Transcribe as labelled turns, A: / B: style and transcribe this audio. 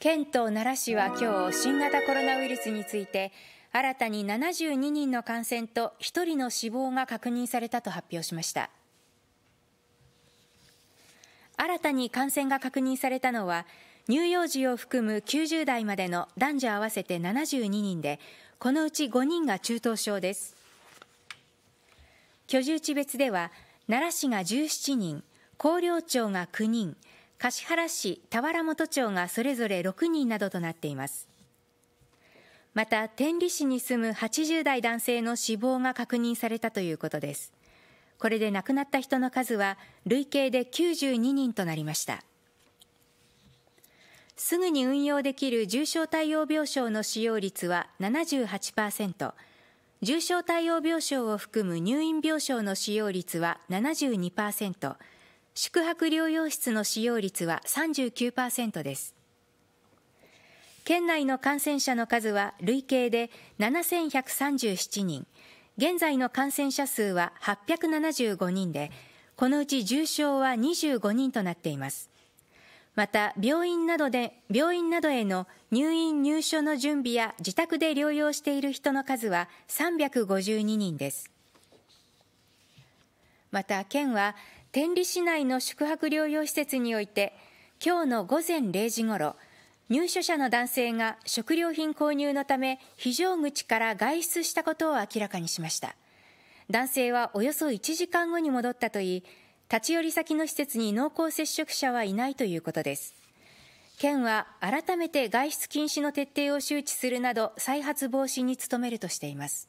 A: 県と奈良市は今日新型コロナウイルスについて新たに72人の感染と1人の死亡が確認されたと発表しました新たに感染が確認されたのは乳幼児を含む90代までの男女合わせて72人でこのうち5人が中等症です居住地別では奈良市が17人広陵町が9人橿原市、田原本町がそれぞれ6人などとなっています。また、天理市に住む80代男性の死亡が確認されたということです。これで亡くなった人の数は累計で92人となりました。すぐに運用できる重症対応病床の使用率は78%、重症対応病床を含む入院病床の使用率は72%、宿泊療養室の使用率は39%です県内の感染者の数は累計で7137人現在の感染者数は875人でこのうち重症は25人となっていますまた病院などで病院などへの入院入所の準備や自宅で療養している人の数は352人ですまた県は天理市内の宿泊療養施設において今日の午前0時ごろ入所者の男性が食料品購入のため非常口から外出したことを明らかにしました男性はおよそ1時間後に戻ったといい立ち寄り先の施設に濃厚接触者はいないということです県は改めて外出禁止の徹底を周知するなど再発防止に努めるとしています